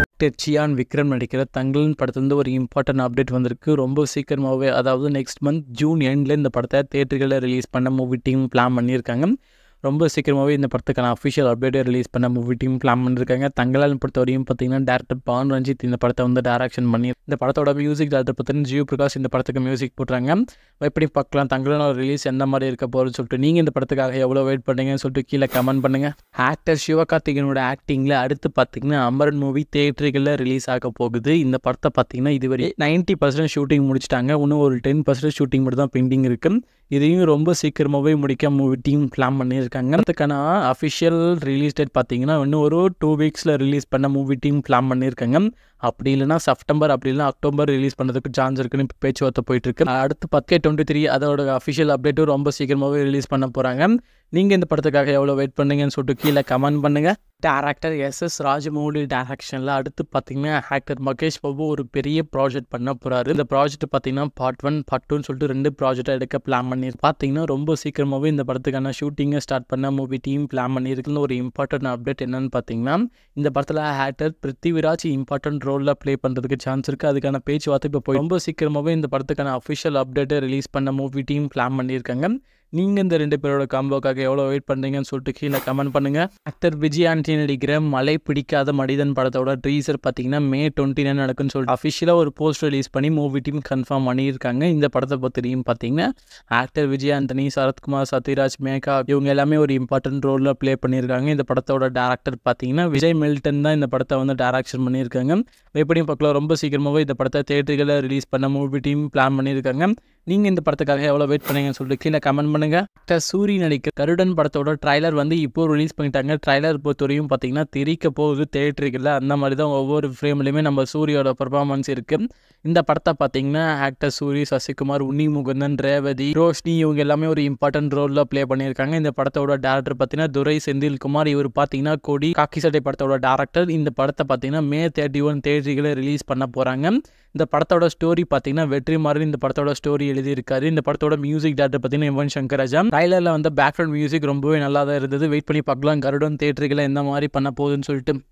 actor cyan Vikram நடிக்கிற தங்களின் படத்துலேருந்து ஒரு இம்பார்ட்டன்ட் அப்டேட் வந்திருக்கு ரொம்ப சீக்கிரமாகவே அதாவது நெக்ஸ்ட் மந்த் ஜூன் எண்டில் இந்த படத்தை தேட்டர்களில் ரிலீஸ் பண்ண மூவி டீம் பிளான் பண்ணியிருக்காங்க ரொம்ப சீக்கிரமாகவே இந்த படத்துக்கான அஃபிஷியல் அப்டேட்டே ரிலீஸ் பண்ண மூவி டீம் பிளான் பண்ணிருக்காங்க தங்களால் பொறுத்த வரையும் பார்த்தீங்கன்னா டேரக்டர் பான் ரஞ்சித் இந்த படத்தை வந்து டேரக்ஷன் பண்ணி இந்த படத்தோட மியூசிக் டேரக்டர் பார்த்தீங்கன்னா ஜியோ பிரகாஷ் இந்த படத்துக்கு மியூசிக் போடுறாங்க எப்படி பார்க்கலாம் தங்களால் ரிலீஸ் எந்த மாதிரி இருக்க போகிறதுன்னு சொல்லிட்டு நீங்கள் இந்த படத்துக்காக எவ்வளோ வெயிட் பண்ணுங்கன்னு சொல்லிட்டு கீழே கமெண்ட் பண்ணுங்கள் ஆக்டர் சிவகார்த்திகனோட ஆக்டிங்கில் அடுத்து பார்த்தீங்கன்னா அமரன் மூவி தேட்டர்களில் ரிலீஸ் ஆக போகுது இந்த படத்தை பார்த்தீங்கன்னா இதுவரை நைன்ட்டி பர்சன்ட் ஷூட்டிங் முடிச்சிட்டாங்க இன்னும் ஒரு டென் பர்சன்ட் ஷூட்டிங் மட்டும் தான் பெண்டிங் இருக்குது இதையும் ரொம்ப சீக்கிரமாகவே முடிக்க மூவி டீம் பிளான் பண்ணியிருக்காங்க அதுக்கான அஃபிஷியல் ரிலீஸ் டேட் பார்த்தீங்கன்னா இன்னும் ஒரு டூ வீக்ஸில் ரிலீஸ் பண்ண மூவி டீம் பிளான் பண்ணியிருக்காங்க அப்படி இல்லைனா செப்டம்பர் அப்படி இல்லைனா அக்டோபர் ரிலீஸ் பண்ணுறதுக்கு சான்ஸ் இருக்குன்னு பேச்சுவார்த்தை போயிட்டு இருக்கு அடுத்து பத்தே டுவெண்ட்டி த்ரீ அதோட அஃபிஷியல் அப்டேட்டும் ரொம்ப சீக்கிரமாகவே ரிலீஸ் பண்ண போகிறாங்க நீங்கள் இந்த படத்துக்காக எவ்வளோ வெயிட் பண்ணுங்கன்னு சொல்லிட்டு கீழே கமெண்ட் பண்ணுங்கள் டேரக்டர் எஸ் எஸ் ராஜமௌலி டேரக்ஷனில் அடுத்து பார்த்தீங்கன்னா ஆக்டர் மகேஷ் பாபு ஒரு பெரிய ப்ராஜெக்ட் பண்ண போகிறாரு இந்த ப்ராஜெக்ட் பார்த்தீங்கன்னா பார்ட் ஒன் பார்ட் டூன்னு சொல்லிட்டு ரெண்டு ப்ராஜெக்டாக எடுக்க பிளான் பண்ணி பார்த்தீங்கன்னா ரொம்ப சீக்கிரமாகவே இந்த படத்துக்கான ஷூட்டிங்கை ஸ்டார்ட் பண்ண மூவி டீம் பிளான் பண்ணியிருக்குன்னு ஒரு இம்பார்ட்டன்ட் அப்டேட் என்னன்னு பார்த்தீங்கன்னா இந்த படத்தில் ஆக்டர் பிருத்திவிராஜ் இம்பார்ட்டன்ட் ரோலில் ப்ளே பண்ணுறதுக்கு சான்ஸ் இருக்குது அதுக்கான பேச்சுவார்த்தை இப்போ போய் ரொம்ப சீக்கிரமாகவே இந்த படத்துக்கான அஃபிஷியல் அப்டேட்டை ரிலீஸ் பண்ண மூவி டீம் பிளான் பண்ணியிருக்காங்க நீங்கள் இந்த ரெண்டு பேரோட காம்போக்காக எவ்வளோ வெயிட் பண்ணுறீங்கன்னு சொல்லிட்டு கீழே கமெண்ட் பண்ணுங்கள் ஆக்டர் விஜய் ஆண்டனி நடிக்கிற மலை பிடிக்காத மனிதன் படத்தோட ட்ரீசர் பார்த்தீங்கன்னா மே டுவெண்ட்டி நைன் நடக்குன்னு சொல்லிட்டு அஃபிஷியலாக ஒரு போஸ்ட் ரிலீஸ் பண்ணி மூவி டீம் கன்ஃபார்ம் பண்ணியிருக்காங்க இந்த படத்தை பற்றியும் பார்த்தீங்கன்னா ஆக்டர் விஜய் ஆண்டனி சரத்குமார் சத்யராஜ் மேகா இவங்க எல்லாமே ஒரு இம்பார்ட்டன்ட் ரோலில் ப்ளே பண்ணியிருக்காங்க இந்த படத்தோட டேரக்டர் பார்த்தீங்கன்னா விஜய் மில்டன் தான் இந்த படத்தை வந்து டேரக்ஷன் பண்ணியிருக்காங்க எப்படியும் பார்க்கலாம் ரொம்ப சீக்கிரமாகவே இந்த படத்தை தேட்டர்களில் ரிலீஸ் பண்ண மூவி டீம் பிளான் பண்ணியிருக்காங்க நீங்கள் இந்த படத்துக்காக எவ்வளோ வெயிட் பண்ணீங்கன்னு சொல்லிட்டு கீழே கமெண்ட் பண்ணுங்கள் சூரி நடிக்க கருடன் படத்தோட ட்ரைலர் வந்து இப்போ ரிலீஸ் பண்ணிட்டாங்க ட்ரைலர் பொறுத்தவரையும் பார்த்தீங்கன்னா தெரிக்க போகுது இல்லை அந்த மாதிரி தான் ஒவ்வொரு ஃப்ரேம்லையுமே நம்ம சூரியோட பர்ஃபார்மன்ஸ் இருக்குது இந்த படத்தை பார்த்தீங்கன்னா ஆக்டர் சூரி சசிகுமார் உன்னி முகுந்தன் ரேவதி ரோஷ்னி இவங்க எல்லாமே ஒரு இம்பார்ட்டன்ட் ரோலில் ப்ளே பண்ணியிருக்காங்க இந்த படத்தோட டேரக்டர் பார்த்தீங்கன்னா துரை செந்தில்குமார் இவர் பார்த்தீங்கன்னா கொடி காக்கி சட்டை படத்தோட டேரக்டர் இந்த படத்தை பார்த்தீங்கன்னா மே தேர்ட்டி ஒன் தேர்ட்டிகளை ரிலீஸ் பண்ண போகிறாங்க இந்த படத்தோட ஸ்டோரி பார்த்தீங்கன்னா வெற்றி மாறன் இந்த படத்தோட ஸ்டோரி எழுதியிருக்காரு இந்த படத்தோட மியூசிக் டேரக்டர் பார்த்தீங்கன்னா எம் சங்கர் ராஜம் டைலரில் வந்து பேக்ரவுண்ட் மியூசிக் ரொம்பவே நல்லா தான் இருந்தது வெயிட் பண்ணி பார்க்கலாம் கருடன் தேட்டருக்கில் எந்த மாதிரி பண்ண போகுதுன்னு சொல்லிட்டு